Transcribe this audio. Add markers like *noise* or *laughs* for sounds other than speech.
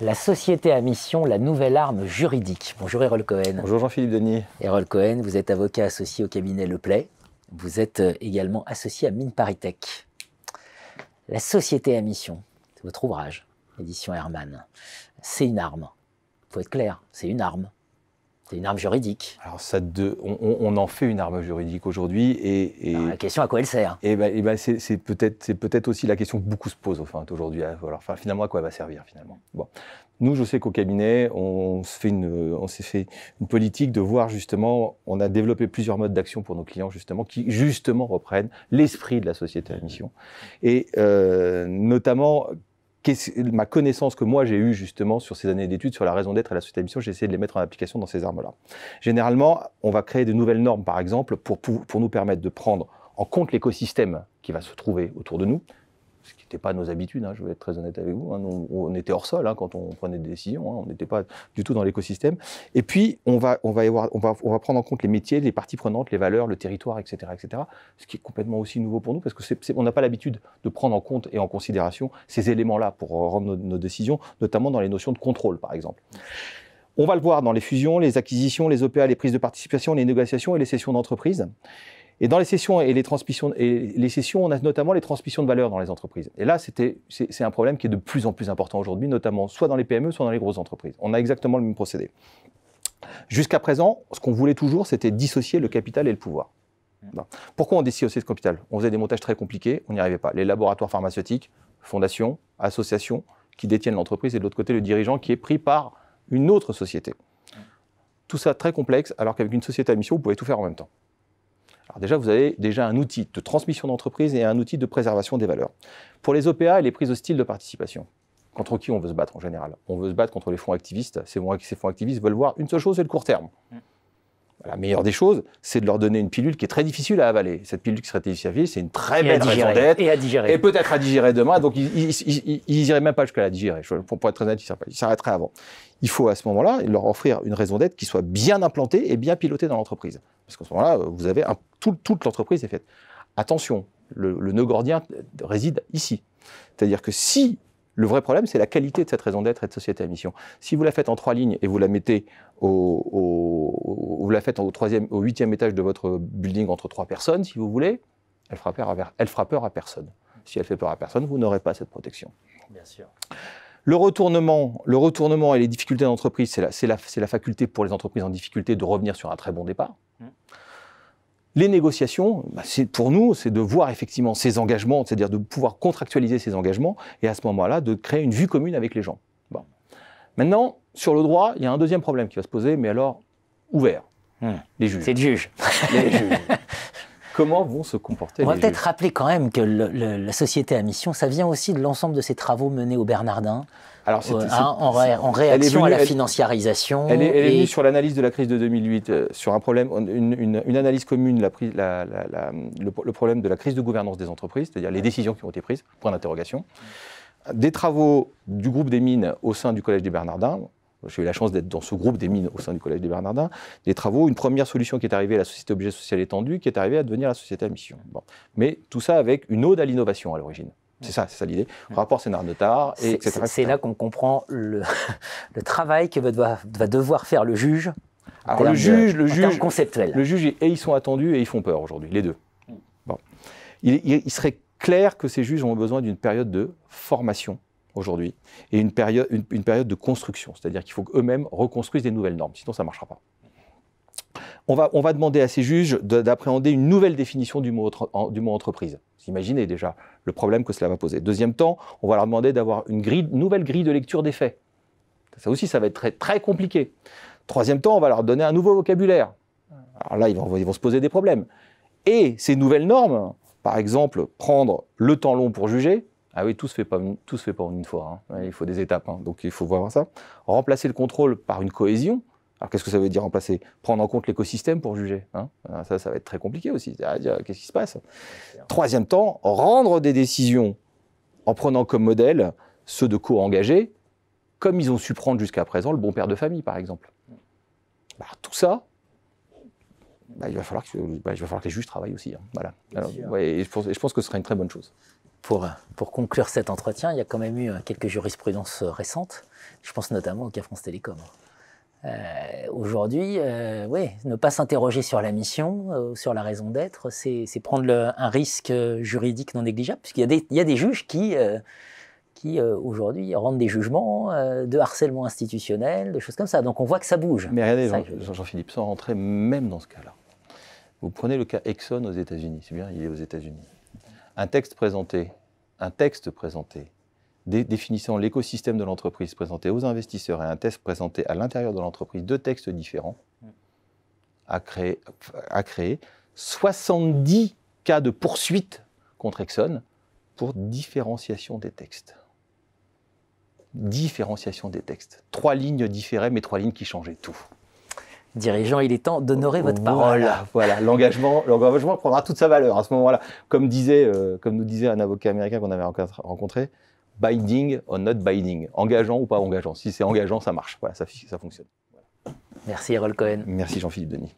La société à mission, la nouvelle arme juridique. Bonjour Erol Cohen. Bonjour Jean-Philippe Denis. Erol Cohen, vous êtes avocat associé au cabinet Le Play. Vous êtes euh, également associé à Mine Paritech. La société à mission, c'est votre ouvrage, édition Hermann. C'est une arme. Il faut être clair, c'est une arme. C'est une arme juridique. Alors ça, de, on, en fait une arme juridique aujourd'hui. Et, la question à quoi elle sert Et, eh ben, et eh ben c'est, peut-être, aussi la question que beaucoup se posent enfin, aujourd'hui. Enfin, finalement, à quoi elle va servir finalement bon. Nous, je sais qu'au cabinet, on, se fait une, on s'est fait une politique de voir justement, on a développé plusieurs modes d'action pour nos clients justement, qui justement reprennent l'esprit de la société à mission. Et euh, notamment, ma connaissance que moi j'ai eue justement sur ces années d'études sur la raison d'être et la société de mission, j'ai essayé de les mettre en application dans ces armes-là. Généralement, on va créer de nouvelles normes, par exemple, pour nous permettre de prendre en compte l'écosystème qui va se trouver autour de nous, ce qui n'était pas nos habitudes, hein, je vais être très honnête avec vous. Hein. on était hors sol hein, quand on prenait des décisions, on n'était pas du tout dans l'écosystème. Et puis, on va, on, va on va prendre en compte les métiers, les parties prenantes, les valeurs, le territoire, etc. etc. ce qui est complètement aussi nouveau pour nous, parce qu'on n'a pas l'habitude de prendre en compte et en considération ces éléments-là pour euh, rendre nos, décisions, notamment dans les notions de contrôle, par exemple. On va le voir dans les fusions, les acquisitions, les OPA, e les prises de participation, les négociations et les sessions d'entreprise. Et dans les sessions et les transmissions et les sessions, on a notamment les transmissions de valeur dans les entreprises. Et là, c'est un problème qui est de plus en plus important aujourd'hui, notamment soit dans les PME, soit dans les grosses entreprises. On a exactement le même procédé. Jusqu'à présent, ce qu'on voulait toujours, c'était dissocier le capital et le pouvoir. Pourquoi on dissociait le capital On faisait des montages très compliqués, on n'y arrivait pas. Les laboratoires pharmaceutiques, fondations, associations qui détiennent l'entreprise et de l'autre côté le dirigeant qui est pris par une autre société. Tout ça très complexe, alors qu'avec une société à mission, vous pouvez tout faire en même temps. Alors déjà, vous avez déjà un outil de transmission d'entreprise et un outil de préservation des valeurs. Pour les OPA et les prises style de participation, contre qui on veut se battre en général On veut se battre contre les fonds activistes. C'est Ces fonds activistes veulent voir une seule chose, c'est le court terme. Mm. La meilleure des choses, c'est de leur donner une pilule qui est très difficile à avaler. Cette pilule qui serait difficile, c'est une très belle raison d'être. Et à digérer. Et peut-être à digérer demain. Donc, ils n'iraient même pas jusqu'à la digérer. Pour, être très honnête, ils s'arrêteraient avant. Il faut à ce moment-là leur offrir une raison d'être qui soit bien implantée et bien pilotée dans l'entreprise. Parce qu'en ce moment-là, vous avez un toute l'entreprise est faite. Attention, le, nœud gordien réside ici. C'est-à-dire que si le vrai problème, c'est la qualité de cette raison d'être et de société à mission. Si vous la faites en trois lignes et vous la mettez au, vous la faites au au huitième étage de votre building entre trois personnes, si vous voulez, elle fera peur à, elle fera à personne. Si elle fait peur à personne, vous n'aurez pas cette protection. Bien sûr. Le retournement, le retournement et les difficultés d'entreprise, c'est la, la, la, faculté pour les entreprises en difficulté de revenir sur un très bon départ. Mmh. Les négociations, bah, pour nous, c'est de voir effectivement ces engagements, c'est-à-dire de pouvoir contractualiser ces engagements et à ce moment-là, de créer une vue commune avec les gens. Maintenant, sur le droit, il y a un deuxième problème qui va se poser, mais alors ouvert. Hmm. Les juges. C'est le Les juges. *laughs* comment vont se comporter On va peut-être rappeler quand même que la société à mission, ça vient aussi de l'ensemble de ces travaux menés au Bernardin. Alors euh, hein, en, réaction à la financiarisation. Elle est, venue sur l'analyse de la crise de 2008, euh, sur un problème, une, analyse commune, le, le, problème de la crise de gouvernance des entreprises, c'est-à-dire les décisions qui ont été prises, point d'interrogation. Des travaux du groupe des mines au sein du Collège des Bernardins, j'ai eu la chance d'être dans ce groupe des mines au sein du Collège des Bernardins, des travaux. Une première solution qui est arrivée à la société objet social étendu, qui est arrivée à devenir la société à mission. Bon. Mais tout ça avec une ode à l'innovation à l'origine. C'est ça, c'est ça l'idée. Rapport Sénard-Notard, et etc. C'est là qu'on comprend *laughs* le, travail que va, devoir faire le juge. le juge, le juge conceptuel. Le juge, et ils sont attendus et ils font peur aujourd'hui, les deux. Bon. il serait clair que ces juges ont besoin d'une période de formation aujourd'hui et une période, une, période de construction, c'est-à-dire qu'il faut qu'eux-mêmes reconstruisent des nouvelles normes, sinon ça ne marchera pas. On va, on va, demander à ces juges d'appréhender une nouvelle définition du mot, du mot entreprise. imaginez déjà le problème que cela va poser. Deuxième temps, on va leur demander d'avoir une grille, nouvelle grille de lecture des faits. Ça aussi, ça va être très, très compliqué. Troisième temps, on va leur donner un nouveau vocabulaire. Alors là, ils ils vont se poser des problèmes. Et ces nouvelles normes, par exemple, prendre le temps long pour juger, ah oui, tout se fait pas, tout se fait pas en une fois. Hein. Il faut des étapes, hein. donc il faut voir ça. Remplacer le contrôle par une cohésion. Alors qu'est-ce que ça veut dire remplacer Prendre en compte l'écosystème pour juger. Hein. Ah, ça, ça va être très compliqué aussi. Qu'est-ce qui se passe Troisième temps, rendre des décisions en prenant comme modèle ceux de co-engagés, comme ils ont su prendre jusqu'à présent le bon père de famille, par exemple. Bah, tout ça, bah, il, va falloir que, bah, il que les juges travaillent aussi. Voilà. je, pense, et je pense que ce serait une très bonne chose. Euh, pour, conclure cet entretien, il y a quand même eu euh, quelques jurisprudences euh, récentes. Je pense notamment au cas France Télécom. Aujourd'hui, ne pas s'interroger sur la mission, sur la raison d'être, c'est prendre un risque juridique non négligeable, puisqu'il y, a des juges qui, qui aujourd'hui rendent des jugements de harcèlement institutionnel, de choses comme ça. Donc on voit que ça bouge. Mais regardez, Jean-Philippe, sans rentrer même dans ce cas-là, vous prenez le cas Exxon aux États-Unis, c'est bien, il est aux États-Unis un texte présenté, un texte présenté définissant l'écosystème de l'entreprise présenté aux investisseurs et un texte présenté à l'intérieur de l'entreprise, deux textes différents, mm. a créé, a créé 70 cas de poursuite contre Exxon pour différenciation des textes. Différenciation des textes. Trois lignes différentes, mais trois lignes qui changeaient tout. Dirigeant, il est temps d'honorer votre parole. Voilà, l'engagement, l'engagement prendra toute sa valeur à ce moment-là. Comme, disait, euh, comme nous disait un avocat américain qu'on avait rencontré, binding or not binding, engageant ou pas engageant. Si c'est engageant, ça marche, voilà, ça, ça fonctionne. Merci Errol Cohen. Merci Jean-Philippe Denis.